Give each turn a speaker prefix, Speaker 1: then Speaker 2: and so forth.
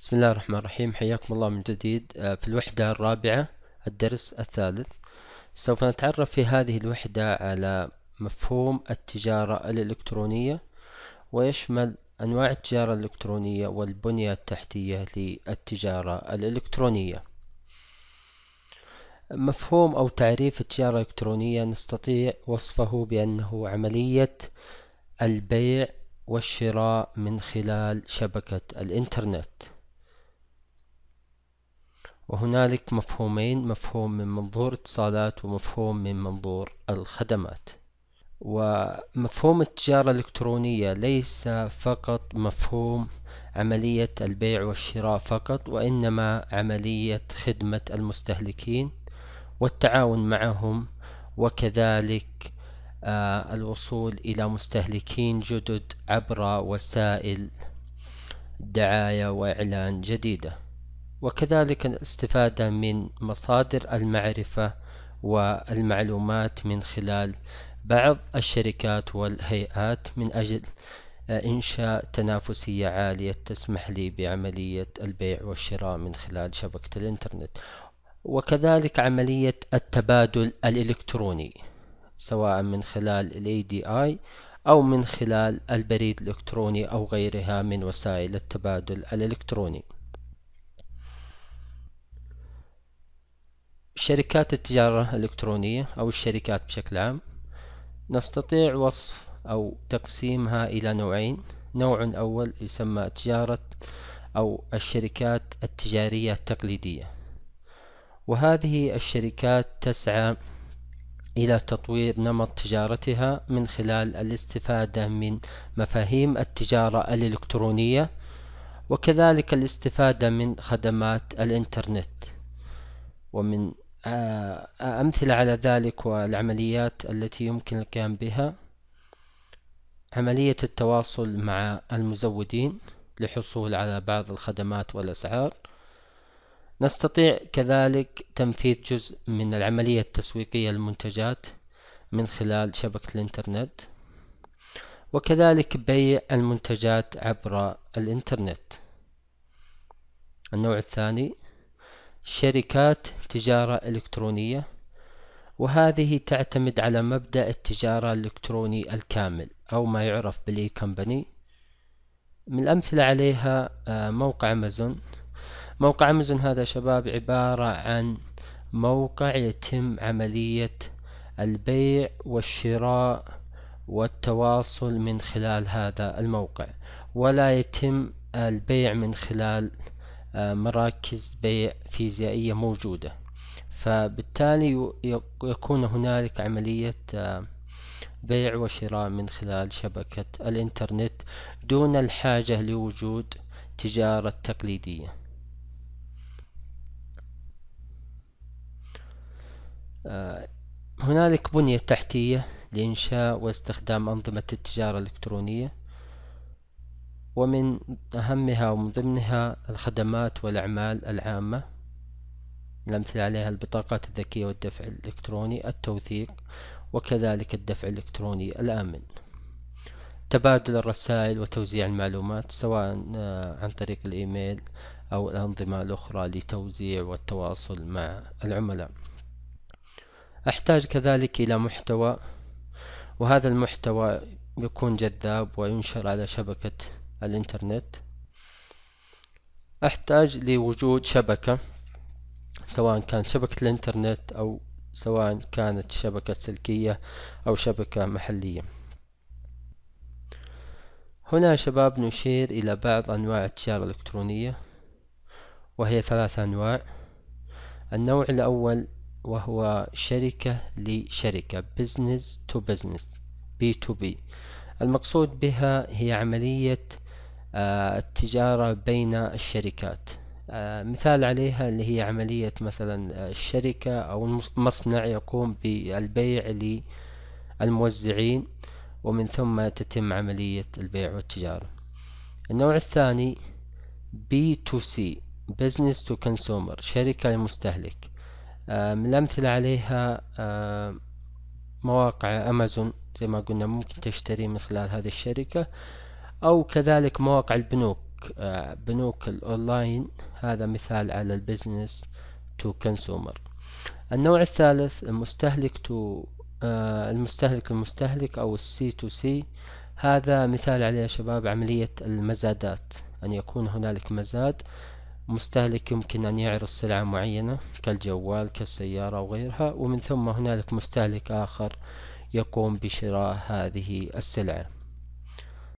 Speaker 1: بسم الله الرحمن الرحيم حياكم الله من جديد آه، في الوحدة الرابعة الدرس الثالث سوف نتعرف في هذه الوحدة على مفهوم التجارة الإلكترونية ويشمل أنواع التجارة الإلكترونية والبنية التحتية للتجارة الإلكترونية مفهوم أو تعريف التجارة الإلكترونية نستطيع وصفه بأنه عملية البيع والشراء من خلال شبكة الإنترنت وهنالك مفهومين مفهوم من منظور اتصالات ومفهوم من منظور الخدمات ومفهوم التجارة الإلكترونية ليس فقط مفهوم عملية البيع والشراء فقط وإنما عملية خدمة المستهلكين والتعاون معهم وكذلك آه، الوصول إلى مستهلكين جدد عبر وسائل دعاية وإعلان جديدة وكذلك الاستفادة من مصادر المعرفة والمعلومات من خلال بعض الشركات والهيئات من أجل آه، إنشاء تنافسية عالية تسمح لي بعملية البيع والشراء من خلال شبكة الإنترنت وكذلك عملية التبادل الإلكتروني سواء من خلال الـ ADI أو من خلال البريد الإلكتروني أو غيرها من وسائل التبادل الإلكتروني شركات التجارة الإلكترونية أو الشركات بشكل عام نستطيع وصف أو تقسيمها إلى نوعين نوع أول يسمى تجارة أو الشركات التجارية التقليدية وهذه الشركات تسعى إلى تطوير نمط تجارتها من خلال الاستفادة من مفاهيم التجارة الإلكترونية وكذلك الاستفادة من خدمات الإنترنت ومن آه، أمثلة على ذلك والعمليات التي يمكن القيام بها عملية التواصل مع المزودين لحصول على بعض الخدمات والأسعار نستطيع كذلك تنفيذ جزء من العملية التسويقية للمنتجات من خلال شبكة الإنترنت وكذلك بيع المنتجات عبر الإنترنت النوع الثاني شركات تجارة إلكترونية وهذه تعتمد على مبدأ التجارة الإلكتروني الكامل أو ما يعرف بالإي كمباني من الأمثلة عليها آه، موقع أمازون موقع أمازون هذا شباب عبارة عن موقع يتم عملية البيع والشراء والتواصل من خلال هذا الموقع ولا يتم البيع من خلال آه، مراكز بيع فيزيائية موجودة فبالتالي يكون هنالك عملية آه، بيع وشراء من خلال شبكة الإنترنت دون الحاجة لوجود تجارة تقليدية آه، هنالك بنية تحتية لإنشاء واستخدام أنظمة التجارة الإلكترونية ومن أهمها ومن ضمنها الخدمات والأعمال العامة الأمثلة عليها البطاقات الذكية والدفع الإلكتروني التوثيق وكذلك الدفع الإلكتروني الآمن تبادل الرسائل وتوزيع المعلومات سواء آه، عن طريق الإيميل أو الأنظمة الأخرى لتوزيع والتواصل مع العملاء أحتاج كذلك إلى محتوى وهذا المحتوى يكون جذاب وينشر على شبكة الإنترنت أحتاج لوجود شبكة سواء كانت شبكة الإنترنت أو سواء كانت شبكة سلكية أو شبكة محلية هنا يا شباب نشير إلى بعض أنواع التجارة الإلكترونية وهي ثلاثة أنواع النوع الأول وهو شركة لشركة business to business B2B المقصود بها هي عملية آه، التجارة بين الشركات آه، مثال عليها اللي هي عملية مثلا الشركة أو المصنع يقوم بالبيع للموزعين ومن ثم تتم عملية البيع والتجارة النوع الثاني B2C Business to Consumer شركة لمستهلك آه، من الأمثلة عليها مواقع أمازون زي ما قلنا ممكن تشتري من خلال هذه الشركة أو كذلك مواقع البنوك آه، بنوك الأونلاين هذا مثال على البزنس تو كونسومر النوع الثالث المستهلك تو آه، المستهلك المستهلك أو السي تو سي هذا مثال عليه يا شباب عملية المزادات أن يكون هنالك مزاد مستهلك يمكن أن يعرض سلعة معينة كالجوال كالسيارة وغيرها ومن ثم هنالك مستهلك آخر يقوم بشراء هذه السلعة